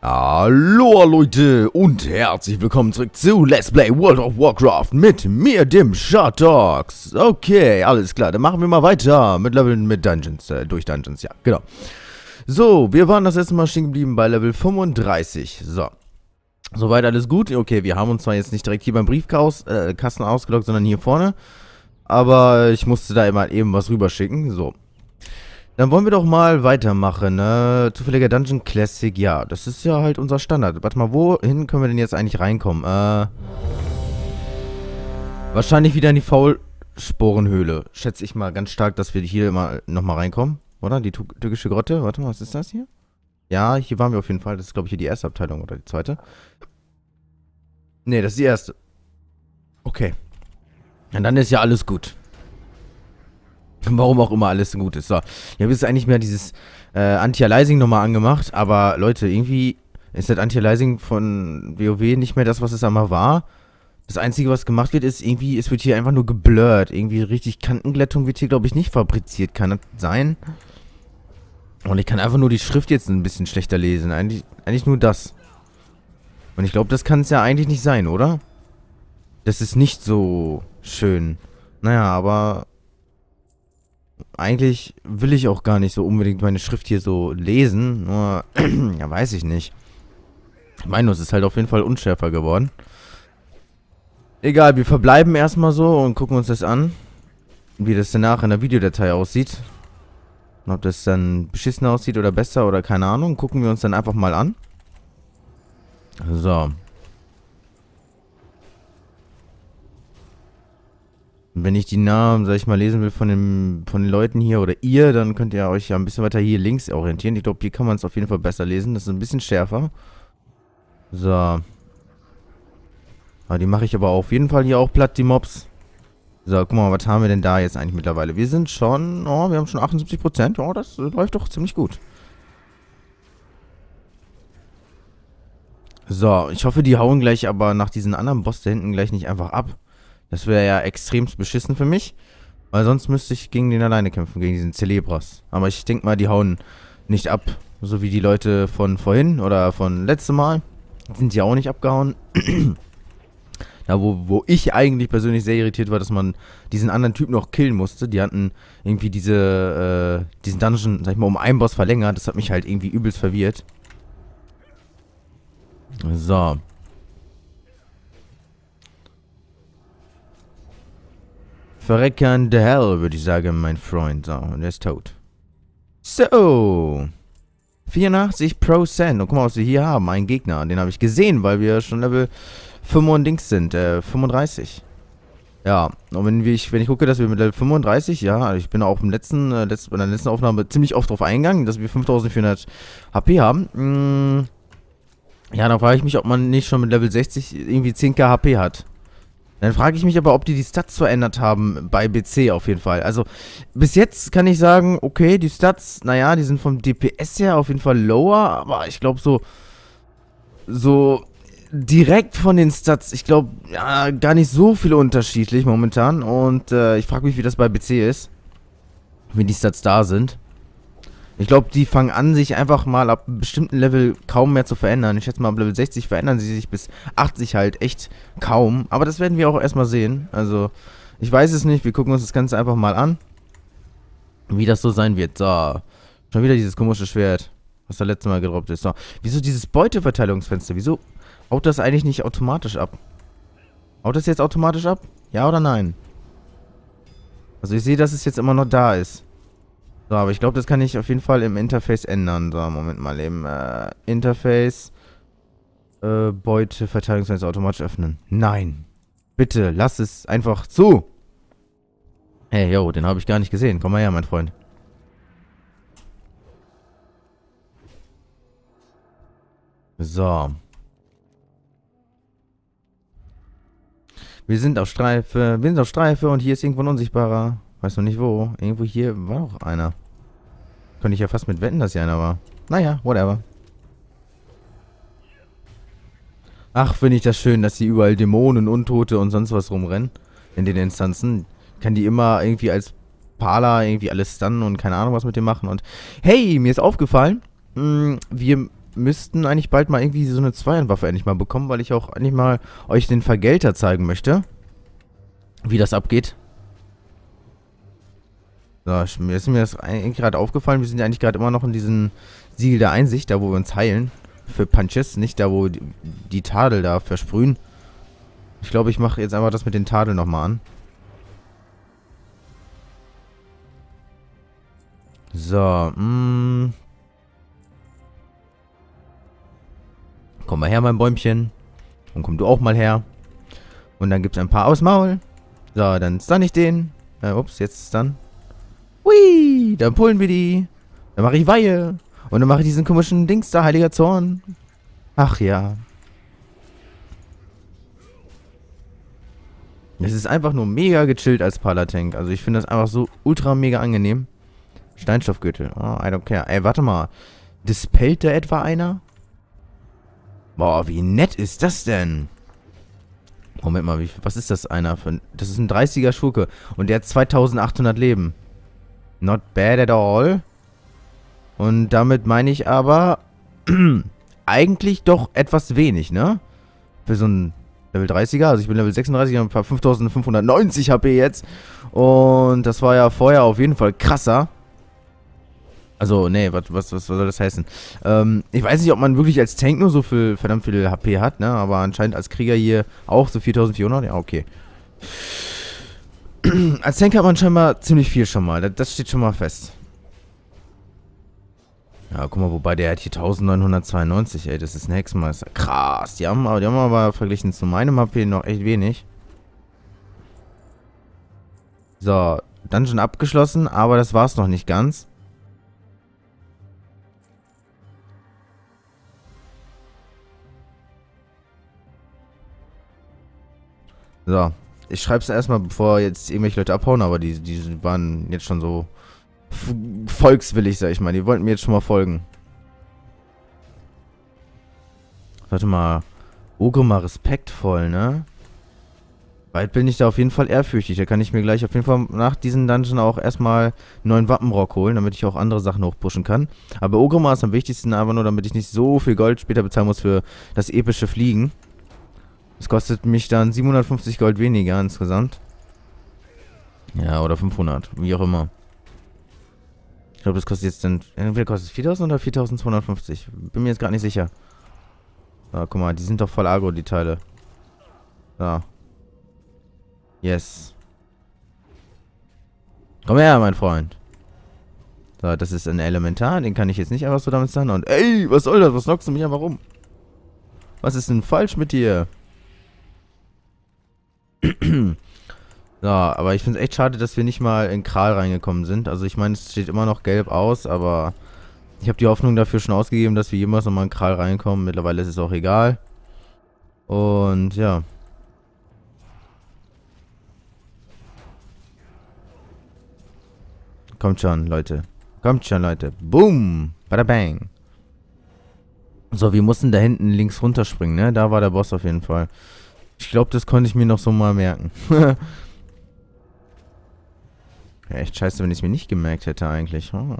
Hallo Leute und herzlich willkommen zurück zu Let's Play World of Warcraft mit mir, dem Shardox. Okay, alles klar, dann machen wir mal weiter mit Leveln mit Dungeons, äh, durch Dungeons, ja, genau. So, wir waren das letzte Mal stehen geblieben bei Level 35, so. Soweit alles gut, okay, wir haben uns zwar jetzt nicht direkt hier beim Briefkasten äh, ausgelockt, sondern hier vorne, aber ich musste da immer eben was rüberschicken, so. Dann wollen wir doch mal weitermachen, ne? Zufälliger Dungeon Classic, ja. Das ist ja halt unser Standard. Warte mal, wohin können wir denn jetzt eigentlich reinkommen? Äh, wahrscheinlich wieder in die Faulsporenhöhle. Schätze ich mal ganz stark, dass wir hier immer nochmal reinkommen. Oder? Die türkische Grotte. Warte mal, was ist das hier? Ja, hier waren wir auf jeden Fall. Das ist, glaube ich, hier die erste Abteilung oder die zweite. Ne, das ist die erste. Okay. Und dann ist ja alles gut. Warum auch immer alles so gut ist. So, ich habe jetzt eigentlich mehr dieses äh, Anti-Aliasing nochmal angemacht, aber Leute, irgendwie ist das Anti-Aliasing von WoW nicht mehr das, was es einmal war. Das Einzige, was gemacht wird, ist irgendwie, es wird hier einfach nur geblurrt. Irgendwie richtig Kantenglättung wird hier, glaube ich, nicht fabriziert. Kann das sein? Und ich kann einfach nur die Schrift jetzt ein bisschen schlechter lesen. Eigentlich, eigentlich nur das. Und ich glaube, das kann es ja eigentlich nicht sein, oder? Das ist nicht so schön. Naja, aber eigentlich will ich auch gar nicht so unbedingt meine Schrift hier so lesen, nur, ja, weiß ich nicht. Ich ist halt auf jeden Fall unschärfer geworden. Egal, wir verbleiben erstmal so und gucken uns das an, wie das danach in der Videodatei aussieht. Und ob das dann beschissen aussieht oder besser oder keine Ahnung, gucken wir uns dann einfach mal an. So, Und wenn ich die Namen, sag ich mal, lesen will von, dem, von den Leuten hier oder ihr, dann könnt ihr euch ja ein bisschen weiter hier links orientieren. Ich glaube, hier kann man es auf jeden Fall besser lesen. Das ist ein bisschen schärfer. So. Aber ah, die mache ich aber auf jeden Fall hier auch platt, die Mobs. So, guck mal, was haben wir denn da jetzt eigentlich mittlerweile? Wir sind schon, oh, wir haben schon 78%. Oh, das äh, läuft doch ziemlich gut. So, ich hoffe, die hauen gleich aber nach diesem anderen Boss da hinten gleich nicht einfach ab. Das wäre ja extrem beschissen für mich. Weil sonst müsste ich gegen den alleine kämpfen, gegen diesen Celebras. Aber ich denke mal, die hauen nicht ab. So wie die Leute von vorhin oder von letztem Mal. Sind sie auch nicht abgehauen. da wo, wo ich eigentlich persönlich sehr irritiert war, dass man diesen anderen Typ noch killen musste. Die hatten irgendwie diese, äh, diesen Dungeon, sag ich mal, um einen Boss verlängert. Das hat mich halt irgendwie übelst verwirrt. So. Verreckern der Hell, würde ich sagen, mein Freund. So, und er ist tot. So. 84%. Und guck mal, was wir hier haben. Einen Gegner. Den habe ich gesehen, weil wir schon Level 5 und Dings sind. Äh, 35. Ja, und wenn ich, wenn ich gucke, dass wir mit Level 35, ja, ich bin auch im letzten, äh, letzt, in der letzten Aufnahme ziemlich oft drauf eingegangen, dass wir 5400 HP haben. Mm, ja, dann frage ich mich, ob man nicht schon mit Level 60 irgendwie 10k HP hat. Dann frage ich mich aber, ob die die Stats verändert haben bei BC auf jeden Fall. Also bis jetzt kann ich sagen, okay, die Stats, naja, die sind vom DPS her auf jeden Fall lower, aber ich glaube so, so direkt von den Stats, ich glaube, ja, gar nicht so viel unterschiedlich momentan. Und äh, ich frage mich, wie das bei BC ist, wenn die Stats da sind. Ich glaube, die fangen an, sich einfach mal ab einem bestimmten Level kaum mehr zu verändern. Ich schätze mal, ab Level 60 verändern sie sich bis 80 halt echt kaum. Aber das werden wir auch erstmal sehen. Also, ich weiß es nicht. Wir gucken uns das Ganze einfach mal an. Wie das so sein wird. So, schon wieder dieses komische Schwert, was da letztes Mal gedroppt ist. So, wieso dieses Beuteverteilungsfenster? Wieso haut das eigentlich nicht automatisch ab? Haut das jetzt automatisch ab? Ja oder nein? Also ich sehe, dass es jetzt immer noch da ist. So, aber ich glaube, das kann ich auf jeden Fall im Interface ändern. So, Moment mal eben. Äh, Interface. Äh, Beute, Verteidigungsfenster automatisch öffnen. Nein. Bitte, lass es einfach zu. Hey, yo, den habe ich gar nicht gesehen. Komm mal her, mein Freund. So. Wir sind auf Streife. Wir sind auf Streife und hier ist irgendwo ein Unsichtbarer. Weiß noch nicht wo. Irgendwo hier war noch einer. Könnte ich ja fast mit wetten, dass hier einer war. Naja, whatever. Ach, finde ich das schön, dass hier überall Dämonen, Untote und sonst was rumrennen. In den Instanzen. Kann die immer irgendwie als Parler irgendwie alles stunnen und keine Ahnung was mit dem machen. Und hey, mir ist aufgefallen, mh, mm, wir müssten eigentlich bald mal irgendwie so eine Zweierwaffe endlich mal bekommen, weil ich auch endlich mal euch den Vergelter zeigen möchte. Wie das abgeht. So, mir ist mir das eigentlich gerade aufgefallen, wir sind ja eigentlich gerade immer noch in diesem Siegel der Einsicht, da wo wir uns heilen. Für Punches, nicht da wo die, Tadel da versprühen. Ich glaube, ich mache jetzt einfach das mit den Tadeln nochmal an. So, mh. Mm. Komm mal her, mein Bäumchen. Und komm du auch mal her. Und dann gibt es ein paar aus Maul. So, dann stun ich den. Äh, ups, jetzt dann. Hui, dann pullen wir die. Dann mache ich Weihe. Und dann mache ich diesen komischen Dings da, heiliger Zorn. Ach ja. Es ist einfach nur mega gechillt als Palatank. Also ich finde das einfach so ultra mega angenehm. Steinstoffgürtel. Oh, I don't care. Ey, warte mal. Dispellt da etwa einer? Boah, wie nett ist das denn? Moment mal, wie, was ist das einer für... Das ist ein 30er Schurke. Und der hat 2800 Leben. Not bad at all. Und damit meine ich aber eigentlich doch etwas wenig, ne? Für so ein Level 30er. Also ich bin Level 36, ich habe 5590 HP jetzt. Und das war ja vorher auf jeden Fall krasser. Also, nee, was, was, was soll das heißen? Ähm, ich weiß nicht, ob man wirklich als Tank nur so viel, verdammt viel HP hat, ne? Aber anscheinend als Krieger hier auch so 4400. Ja, okay. Als Tank hat man scheinbar ziemlich viel schon mal. Das steht schon mal fest. Ja, guck mal, wobei der hat hier 1992, ey. Das ist ein Hexenmeister. Krass. Die haben, die haben aber verglichen zu meinem HP noch echt wenig. So, Dungeon abgeschlossen, aber das war's noch nicht ganz. So, ich schreibe es erstmal, bevor jetzt irgendwelche Leute abhauen, aber die, die waren jetzt schon so volkswillig, sag ich mal. Die wollten mir jetzt schon mal folgen. Warte mal. Ogre mal respektvoll, ne? Bald bin ich da auf jeden Fall ehrfürchtig. Da kann ich mir gleich auf jeden Fall nach diesem Dungeon auch erstmal einen neuen Wappenrock holen, damit ich auch andere Sachen hochpushen kann. Aber Ogremar ist am wichtigsten einfach nur, damit ich nicht so viel Gold später bezahlen muss für das epische Fliegen. Das kostet mich dann 750 Gold weniger insgesamt. Ja, oder 500, wie auch immer. Ich glaube, das kostet jetzt dann... Entweder kostet es 4000 oder 4250. Bin mir jetzt gerade nicht sicher. Ah, guck mal, die sind doch voll agro, die Teile. Da. Yes. Komm her, mein Freund. So, das ist ein Elementar, den kann ich jetzt nicht einfach so damit stunnen. Und ey, was soll das? Was lockst du mich einfach um? Was ist denn falsch mit dir? Ja, aber ich finde es echt schade, dass wir nicht mal in Kral reingekommen sind. Also ich meine, es steht immer noch gelb aus, aber ich habe die Hoffnung dafür schon ausgegeben, dass wir jemals nochmal in Kral reinkommen. Mittlerweile ist es auch egal. Und ja. Kommt schon, Leute. Kommt schon, Leute. Boom. Bada bang. So, wir mussten da hinten links runterspringen, ne? Da war der Boss auf jeden Fall. Ich glaube, das konnte ich mir noch so mal merken. ja, echt scheiße, wenn ich es mir nicht gemerkt hätte eigentlich. Oh.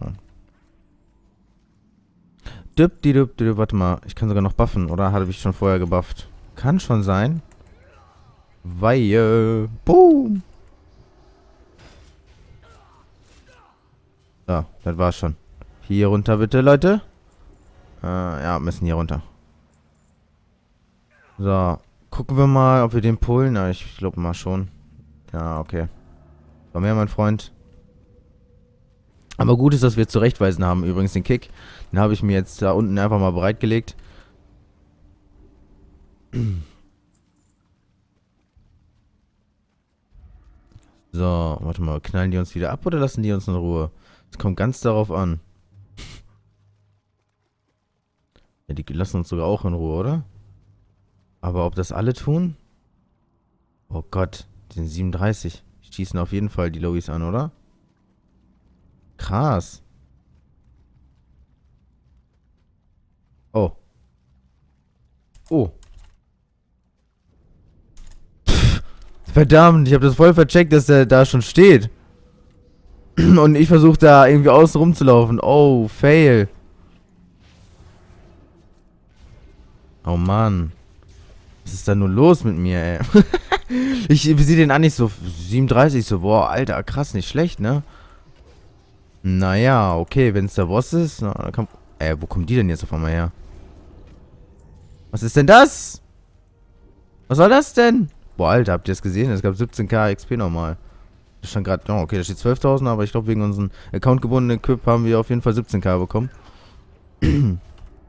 Düpp, die düpp, düpp, warte mal. Ich kann sogar noch buffen, oder? Hatte ich schon vorher gebufft. Kann schon sein. Weihe. Boom. So, das war's schon. Hier runter bitte, Leute. Äh, ja, müssen hier runter. So. Gucken wir mal, ob wir den pullen. Na, ich glaube mal schon. Ja, okay. Komm her, mein Freund. Aber gut ist, dass wir zurechtweisen haben übrigens den Kick. Den habe ich mir jetzt da unten einfach mal bereitgelegt. So, warte mal, knallen die uns wieder ab oder lassen die uns in Ruhe? Das kommt ganz darauf an. Ja, die lassen uns sogar auch in Ruhe, oder? Aber ob das alle tun? Oh Gott, die sind 37. Die schießen auf jeden Fall die Lois an, oder? Krass. Oh. Oh. Pff, verdammt, ich habe das voll vercheckt, dass der da schon steht. Und ich versuche da irgendwie außen rumzulaufen. Oh, fail. Oh Mann. Was ist da nur los mit mir, ey? ich sehe den an, ich so 37, so, boah, Alter, krass, nicht schlecht, ne? Naja, okay, wenn es der Boss ist, na, dann kann... Ey, wo kommen die denn jetzt auf einmal her? Was ist denn das? Was war das denn? Boah, Alter, habt ihr das gesehen? Es gab 17k XP nochmal. Das stand gerade, oh, okay, da steht 12.000, aber ich glaube, wegen unserem Account-gebundenen Equip haben wir auf jeden Fall 17k bekommen.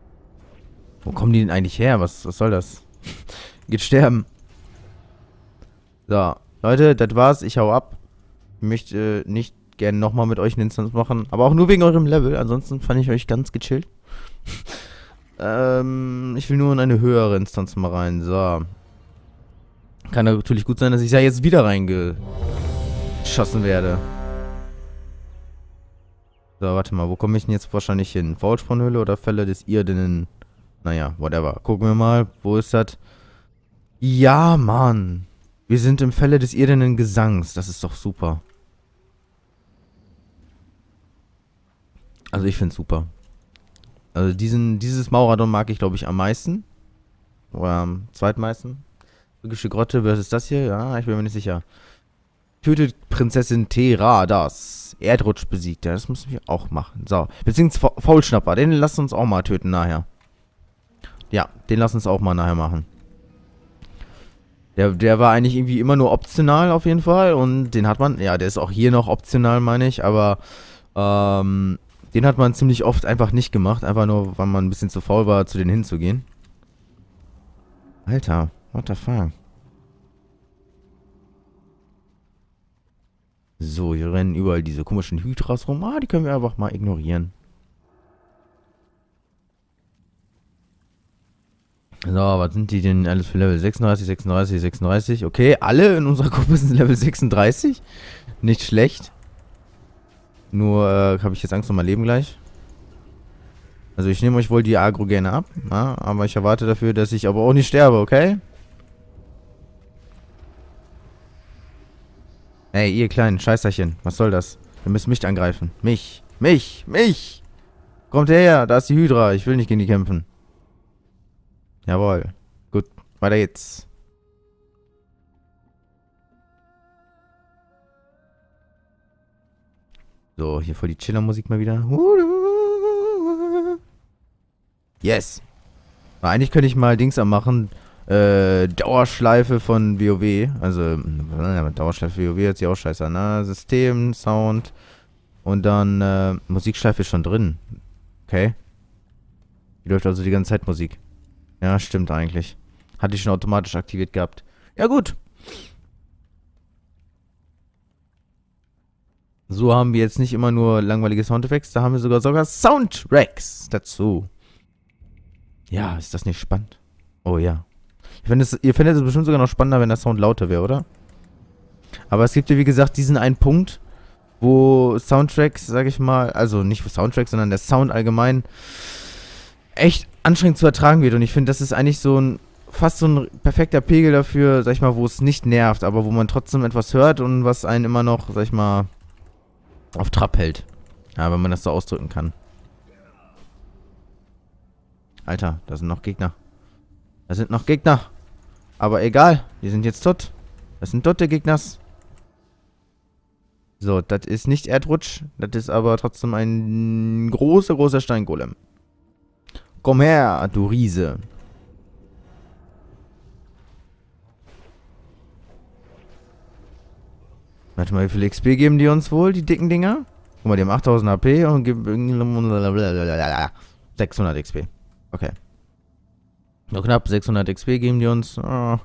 Wo kommen die denn eigentlich her? Was, was soll das? Geht sterben. So, Leute, das war's. Ich hau ab. Ich möchte äh, nicht gerne nochmal mit euch eine Instanz machen. Aber auch nur wegen eurem Level. Ansonsten fand ich euch ganz gechillt. ähm, ich will nur in eine höhere Instanz mal rein. So. Kann natürlich gut sein, dass ich da jetzt wieder reingeschossen werde. So, warte mal. Wo komme ich denn jetzt wahrscheinlich hin? Faulsprunghöhle oder Fälle des Irdenen? Naja, whatever. Gucken wir mal. Wo ist das? Ja, Mann. Wir sind im Fälle des irdenen Gesangs. Das ist doch super. Also ich finde es super. Also diesen, dieses Mauradon mag ich, glaube ich, am meisten. Oder am zweitmeisten. Türkische Grotte versus das hier. Ja, ich bin mir nicht sicher. Tötet Prinzessin Tera das. Erdrutsch besiegt. Ja, das müssen wir auch machen. So. Beziehungsweise Faulschnapper. Den lassen uns auch mal töten nachher. Ja, den lassen uns auch mal nachher machen. Der, der war eigentlich irgendwie immer nur optional auf jeden Fall und den hat man, ja, der ist auch hier noch optional, meine ich, aber ähm, den hat man ziemlich oft einfach nicht gemacht, einfach nur, weil man ein bisschen zu faul war, zu denen hinzugehen. Alter, what the fuck? So, hier rennen überall diese komischen Hydras rum. Ah, die können wir einfach mal ignorieren. So, was sind die denn alles für Level? 36, 36, 36. Okay, alle in unserer Gruppe sind Level 36. Nicht schlecht. Nur äh, habe ich jetzt Angst um mein Leben gleich. Also ich nehme euch wohl die Agro gerne ab, ja, aber ich erwarte dafür, dass ich aber auch nicht sterbe, okay? Ey, ihr kleinen Scheißerchen, was soll das? Ihr müsst mich angreifen. Mich, mich, mich! Kommt her, da ist die Hydra, ich will nicht gegen die kämpfen. Jawohl. Gut, weiter geht's. So, hier voll die Chiller-Musik mal wieder. Yes! Eigentlich könnte ich mal Dings anmachen. Äh, Dauerschleife von WoW. Also, Dauerschleife von WoW hört sich auch scheiße an. Ne? System, Sound. Und dann, äh, Musikschleife ist schon drin. Okay. Hier läuft also die ganze Zeit Musik. Ja, stimmt eigentlich. Hatte ich schon automatisch aktiviert gehabt. Ja, gut. So haben wir jetzt nicht immer nur langweilige Soundeffekte, da haben wir sogar sogar Soundtracks dazu. Ja, ist das nicht spannend? Oh ja. Das, ihr findet es bestimmt sogar noch spannender, wenn der Sound lauter wäre, oder? Aber es gibt ja, wie gesagt, diesen einen Punkt, wo Soundtracks, sag ich mal, also nicht Soundtracks, sondern der Sound allgemein echt anstrengend zu ertragen wird. Und ich finde, das ist eigentlich so ein fast so ein perfekter Pegel dafür, sag ich mal, wo es nicht nervt, aber wo man trotzdem etwas hört und was einen immer noch, sag ich mal, auf Trab hält. Ja, wenn man das so ausdrücken kann. Alter, da sind noch Gegner. Da sind noch Gegner. Aber egal, die sind jetzt tot. Das sind tote Gegners. So, das ist nicht Erdrutsch. Das ist aber trotzdem ein großer, großer Steingolem. Komm her, du Riese. Warte mal, wie viel XP geben die uns wohl, die dicken Dinger? Guck mal, die haben 8000 AP und 600 XP. Okay. Nur knapp 600 XP geben die uns. Oh,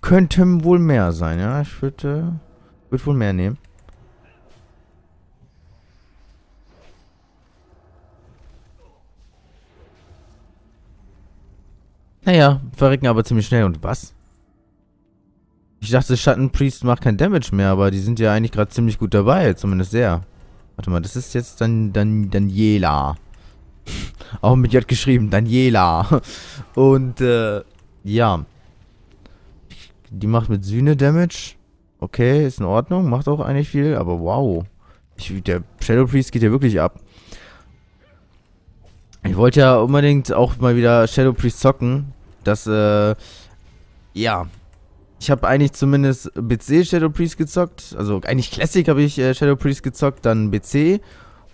könnten wohl mehr sein, ja? Ich würde äh, würd wohl mehr nehmen. Naja, verrecken aber ziemlich schnell. Und was? Ich dachte, Schattenpriest macht kein Damage mehr, aber die sind ja eigentlich gerade ziemlich gut dabei. Zumindest sehr. Warte mal, das ist jetzt dann, dann Daniela. Auch mit J geschrieben, Daniela. Und, äh, ja. Die macht mit Sühne Damage. Okay, ist in Ordnung. Macht auch eigentlich viel, aber wow. Ich, der Shadow Priest geht ja wirklich ab. Ich wollte ja unbedingt auch mal wieder Shadow Priest zocken dass, äh, ja, ich habe eigentlich zumindest BC Shadow Priest gezockt, also eigentlich Classic habe ich äh, Shadow Priest gezockt, dann BC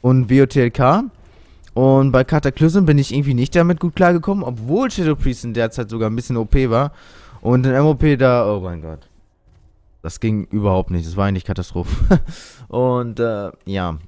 und WOTLK. Und bei Cataclysm bin ich irgendwie nicht damit gut klargekommen, obwohl Shadow Priest in der Zeit sogar ein bisschen OP war. Und in MOP da, oh mein Gott. Das ging überhaupt nicht, das war eigentlich Katastrophe. und äh, ja,